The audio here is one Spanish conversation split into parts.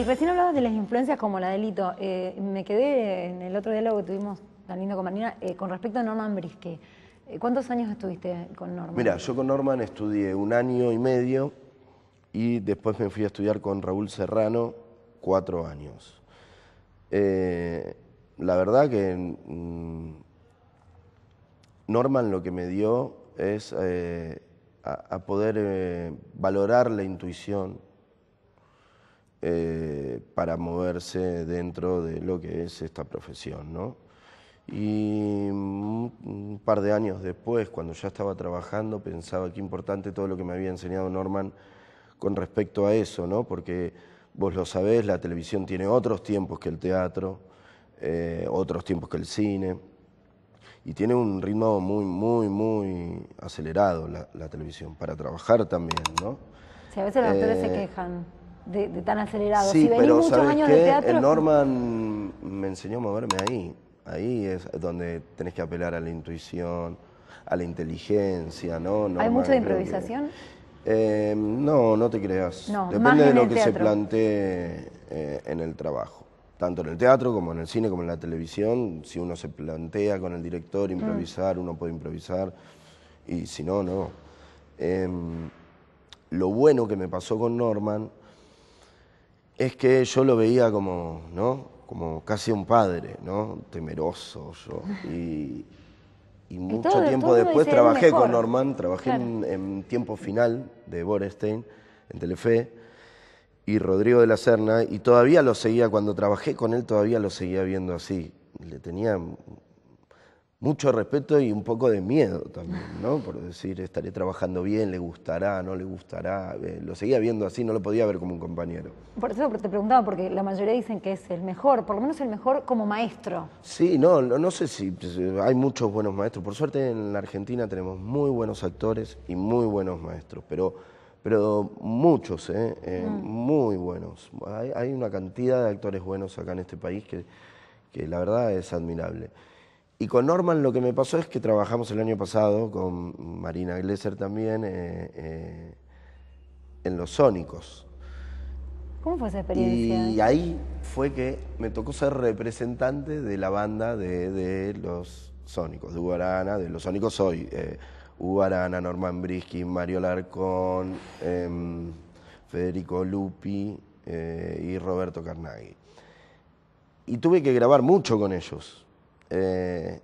y recién hablabas de las influencias como la delito. Eh, me quedé en el otro diálogo que tuvimos tan lindo con Marina eh, con respecto a Norman Brisque. Eh, ¿Cuántos años estuviste con Norman? Mira, yo con Norman estudié un año y medio y después me fui a estudiar con Raúl Serrano cuatro años. la verdad que mm, Norman lo que me dio es a, poder valorar la intuición, eh, para moverse dentro de lo que es esta profesión. ¿no? Y un par de años después, cuando ya estaba trabajando, pensaba qué importante todo lo que me había enseñado Norman con respecto a eso, ¿no? porque vos lo sabés, la televisión tiene otros tiempos que el teatro, eh, otros tiempos que el cine, y tiene un ritmo muy, muy, muy acelerado la, televisión para trabajar también, ¿no? Sí, a veces los actores se eh, quejan de, tan acelerado. Sí, pero ¿sabes qué? Norman me enseñó a moverme ahí. Ahí es donde tenés que apelar a la intuición, a la inteligencia, ¿no? ¿Hay mucho de improvisación? Eh, no, no te creas. Depende de lo que se plantee eh, en el trabajo. Tanto en el teatro como en el cine, como en la televisión, si uno se plantea con el director mm. improvisar, uno puede improvisar, y si no, no. Em, lo bueno que me pasó con Norman es que yo lo veía como, ¿no? Como casi un padre, ¿no? Temeroso yo. Y, mucho tiempo después trabajé con Norman, trabajé en, tiempo final de Borestein, en Telefe, y Rodrigo de la Serna, y todavía lo seguía, cuando trabajé con él todavía lo seguía viendo así. Le tenía mucho respeto y un poco de miedo también, ¿no? Por decir, estaré trabajando bien, le gustará, no le gustará. Eh, lo seguía viendo así, no lo podía ver como un compañero. Por eso te preguntaba, porque la mayoría dicen que es el mejor, por lo menos el mejor como maestro. Sí, no, no, sé si pues, hay muchos buenos maestros. Por suerte en la Argentina tenemos muy buenos actores y muy buenos maestros, pero, pero muchos, ¿eh? eh mm. Muy buenos. Hay, hay, una cantidad de actores buenos acá en este país que, que la verdad es admirable. Y con Norman lo que me pasó es que trabajamos el año pasado con Marina Glesser también eh, eh, en Los Sónicos. ¿Cómo fue esa experiencia? Y ahí fue que me tocó ser representante de la banda de, Los Sónicos, de Hugo de Los Sónicos hoy. Eh, Hugo Norman Briskin, Mario Larcón, em, Federico Lupi eh, y Roberto Carnaghi. Y tuve que grabar mucho con ellos eh,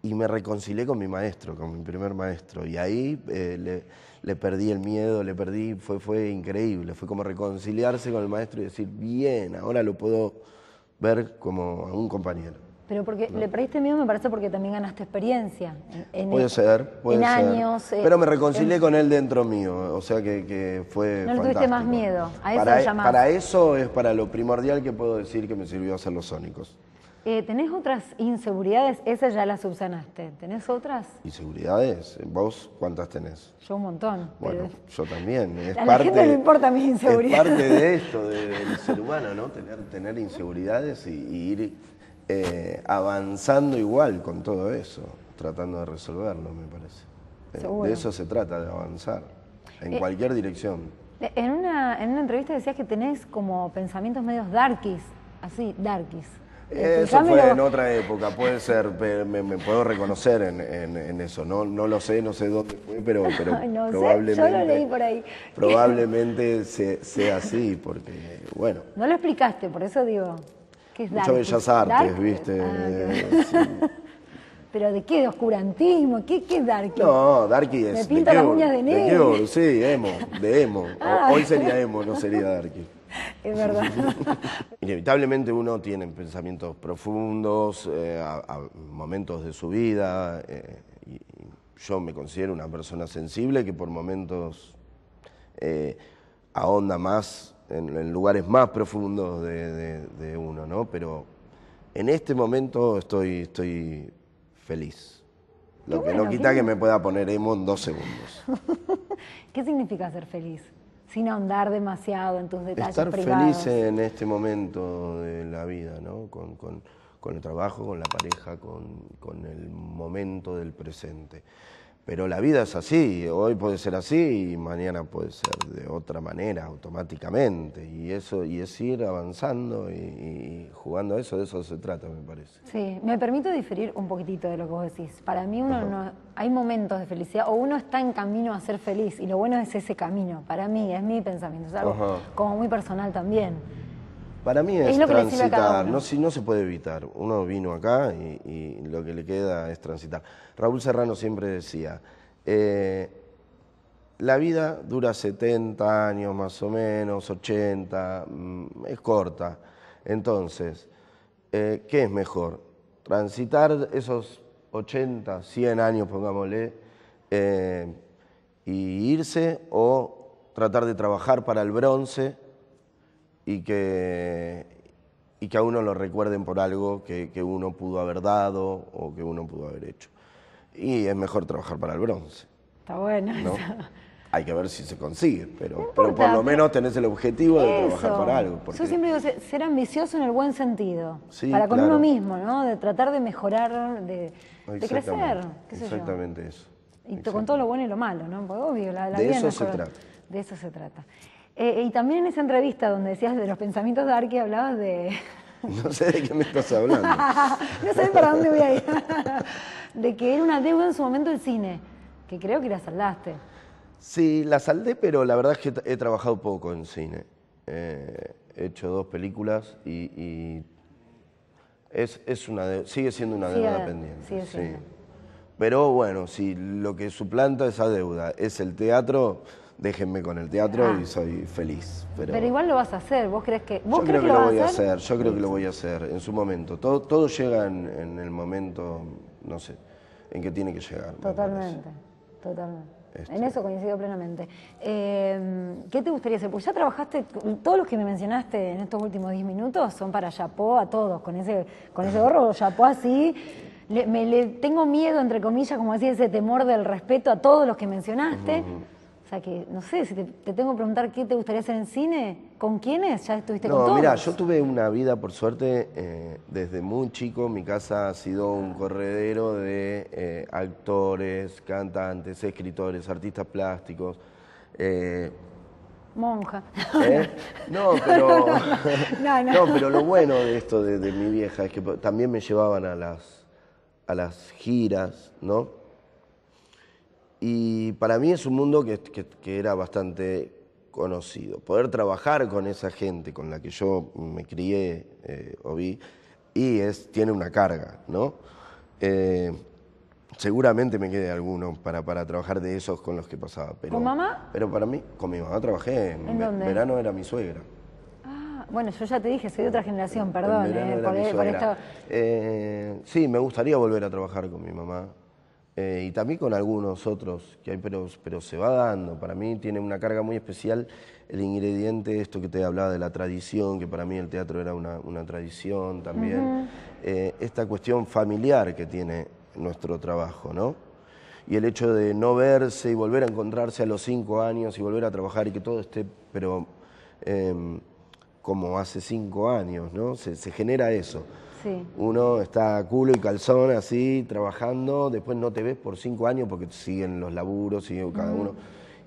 y me reconcilié con mi maestro, con mi primer maestro. Y ahí eh, le, perdí el miedo, le perdí, fue, fue increíble. Fue como reconciliarse con el maestro y decir, bien, ahora lo puedo ver como a un compañero. Pero porque le perdiste miedo, me parece, porque también ganaste experiencia. En, puede ser, puede en años. Eh, Pero me reconcilié con él dentro mío, o sea que, fue. No le tuviste más miedo, a eso para, e, para eso es para lo primordial que puedo decir que me sirvió hacer los sónicos. Eh, ¿Tenés otras inseguridades? Esas ya las subsanaste. ¿Tenés otras? ¿Inseguridades? ¿Vos cuántas tenés? Yo un montón. Bueno, yo también. a parte, la gente importa mis inseguridades. Es parte de esto, del ser humano, ¿no? Tener, inseguridades y, ir eh, avanzando igual con todo eso, tratando de resolverlo, me parece. Eh, de eso se trata, de avanzar, en cualquier dirección. En una, entrevista decías que tenés como pensamientos medios darkies, así, darkies. Este, este, eso fue en otra época, puede ser, me, me puedo reconocer en, eso, no, no lo sé, no sé dónde pero, probablemente, sea, así, porque bueno. No lo explicaste, por eso digo. que es Muchas bellas artes, viste. Ah, eh, ¿Pero de qué? ¿De oscurantismo? ¿Qué, qué es Darky? No, Darky es. Me pinta las uñas de negro. sí, emo, de emo. Hoy sería emo, no sería Darky. es verdad. Inevitablemente uno tiene pensamientos profundos, eh, a, momentos de su vida. Eh, yo me considero una persona sensible que por momentos eh, ahonda más en, lugares más profundos de, uno, ¿no? Pero en este momento estoy, estoy feliz. Lo que no quita que me pueda poner emo en dos segundos. ¿Qué significa ser feliz? sin ahondar demasiado en tus detalles Estar feliz en este momento de la vida, ¿no? Con, con, con el trabajo, con la pareja, con, con el momento del presente. Pero la vida es así, hoy puede ser así y mañana puede ser de otra manera automáticamente. Y eso y es ir avanzando y, jugando a eso, de eso se trata, me parece. Sí, me permito diferir un poquitito de lo que vos decís. Para mí uno no, hay momentos de felicidad o uno está en camino a ser feliz y lo bueno es ese camino. Para mí es mi pensamiento, es algo como muy personal también. Para mí es, transitar, no, se puede evitar. Uno vino acá y, lo que le queda es transitar. Raúl Serrano siempre decía, eh, la vida dura 70 años más o menos, 80, mm, es corta. Entonces, eh, ¿qué es mejor? Transitar esos 80, 100 años, pongámosle, e y irse o tratar de trabajar para el bronce y que, y que a uno lo recuerden por algo que, uno pudo haber dado o que uno pudo haber hecho. Y es mejor trabajar para el bronce. Está bueno. ¿no? Hay que ver si se consigue, pero, por lo menos tenés el objetivo de trabajar para algo. Yo siempre digo ser ambicioso en el buen sentido, para con uno mismo, ¿no? De tratar de mejorar, de, crecer. Exactamente eso. Y con todo lo bueno y lo malo, ¿no? Porque obvio, la, de eso se trata. De eso se trata. Eh, y también en esa entrevista donde decías de los pensamientos de Arque hablabas de... No sé de qué me estás hablando. no sé para dónde voy a ir. de que era una deuda en su momento el cine, que creo que la saldaste. Sí, la saldé, pero la verdad es que he trabajado poco en cine. Eh, he hecho dos películas y, es, una sigue siendo una deuda pendiente. Sigue sí. Pero bueno, si lo que suplanta esa deuda es el teatro déjenme con el teatro ah. y soy feliz. Pero, igual lo vas a hacer, vos crees que... yo creo que, lo, voy a hacer? yo creo que lo voy a hacer en su momento. Todo, todo llega en, el momento, no sé, en que tiene que llegar. Totalmente, totalmente. En este. eso coincido plenamente. Em, ¿Qué te gustaría hacer? Pues ya trabajaste, todos los que me mencionaste en estos últimos 10 minutos son para Yapó, a todos, con ese, con ese gorro Japó así. tengo miedo, entre comillas, como decía, ese temor del respeto a todos los que mencionaste. O sea que, no sé, si te, tengo que preguntar qué te gustaría hacer en cine, ¿con quiénes? ¿Ya estuviste con todos? No, mira, yo tuve una vida, por suerte, eh, desde muy chico. Mi casa ha sido un ah. corredero de eh, actores, cantantes, escritores, artistas plásticos. Eh, Monja. No, pero, no, pero lo bueno de esto de, mi vieja es que también me llevaban a las, a las giras, ¿no? Y para mí es un mundo que, era bastante conocido. Poder trabajar con esa gente con la que yo me crié eh, o vi, y es, tiene una carga, ¿no? Eh, seguramente me quedé alguno para, trabajar de esos con los que pasaba. ¿Con mamá? Pero para mí, con mi mamá trabajé. En, verano era mi suegra. Ah, bueno, yo ya te dije, soy de otra generación, perdón. sí, me gustaría volver a trabajar con mi mamá. Eh, y también con algunos otros que hay, pero, se va dando. Para mí tiene una carga muy especial el ingrediente, esto que te hablaba de la tradición, que para mí el teatro era una, tradición también, eh, esta cuestión familiar que tiene nuestro trabajo, ¿no? Y el hecho de no verse y volver a encontrarse a los cinco años y volver a trabajar y que todo esté, pero em, como hace cinco años, ¿no? se genera eso. Uno está culo y calzón así, trabajando, después no te ves por cinco años porque siguen los laburos, y cada uno, mm.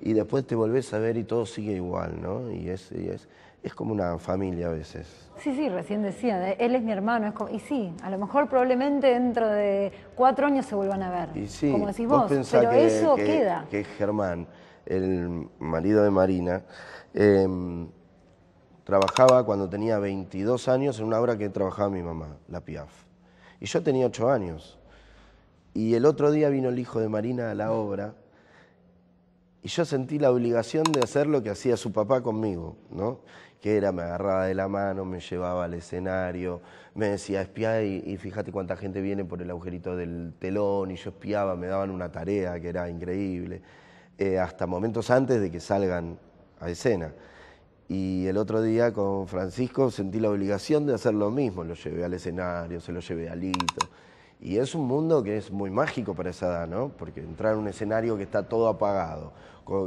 y después te volvés a ver y todo sigue igual, ¿no? Y es, es, es como una familia a veces. Sí, sí, recién decía, ¿eh? él es mi hermano, es y sí, a lo mejor probablemente dentro de cuatro años se vuelvan a ver, y sí, como decís pero que, eso queda. Que es Germán, el marido de Marina. Em, trabajaba cuando tenía 22 años en una obra que trabajaba mi mamá, la Piaf. Y yo tenía 8 años. Y el otro día vino el hijo de Marina a la obra y yo sentí la obligación de hacer lo que hacía su papá conmigo, ¿no? Que era, me agarraba de la mano, me llevaba al escenario, me decía, espiá y, fíjate cuánta gente viene por el agujerito del telón, y yo espiaba, me daban una tarea que era increíble, eh, hasta momentos antes de que salgan a escena. Y el otro día con Francisco sentí la obligación de hacer lo mismo. Lo llevé al escenario, se lo llevé al Lito. Y es un mundo que es muy mágico para esa edad, ¿no? Porque entrar en un escenario que está todo apagado,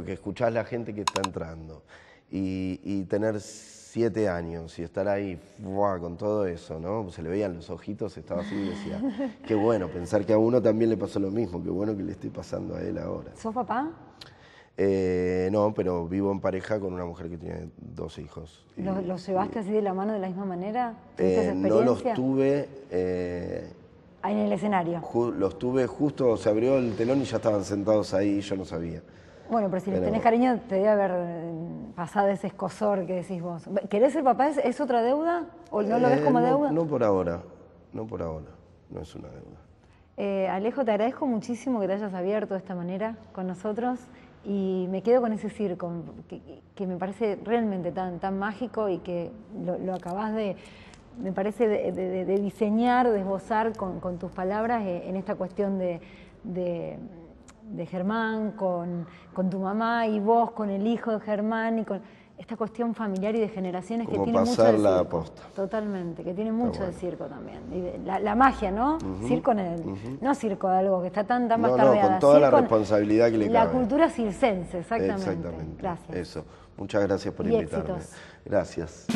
que escuchás la gente que está entrando. Y, tener siete años y estar ahí con todo eso, ¿no? Se le veían los ojitos, estaba así y decía, qué bueno, pensar que a uno también le pasó lo mismo, qué bueno que le estoy pasando a él ahora. ¿Sos papá? Eh, no, pero vivo en pareja con una mujer que tiene dos hijos. ¿Los, llevaste así de la mano de la misma manera? Eh, no los tuve. Eh, ahí en el escenario. Los tuve justo, se abrió el telón y ya estaban sentados ahí y yo no sabía. Bueno, pero si les tenés cariño, te debe haber pasado ese escosor que decís vos. ¿Querés ser papá? ¿Es, otra deuda? ¿O no lo ves como deuda? No por ahora, no por ahora, no es una deuda. Alejo, te agradezco muchísimo que te hayas abierto de esta manera con nosotros. Y me quedo con ese circo, que, me parece realmente tan, tan mágico y que lo, acabas de, me parece, de, diseñar, de esbozar con, tus palabras eh, en esta cuestión de, de Germán, con, con, tu mamá y vos, con el hijo de Germán y con esta cuestión familiar y de generaciones que tiene mucho de circo. Totalmente, que tiene mucho de circo también. Y la, magia, ¿no? circo en él. no circo de algo que está tan tan más con toda la responsabilidad que le la La cultura circense, exactamente. Exactamente. Gracias. Eso. Muchas gracias por invitarme. Gracias.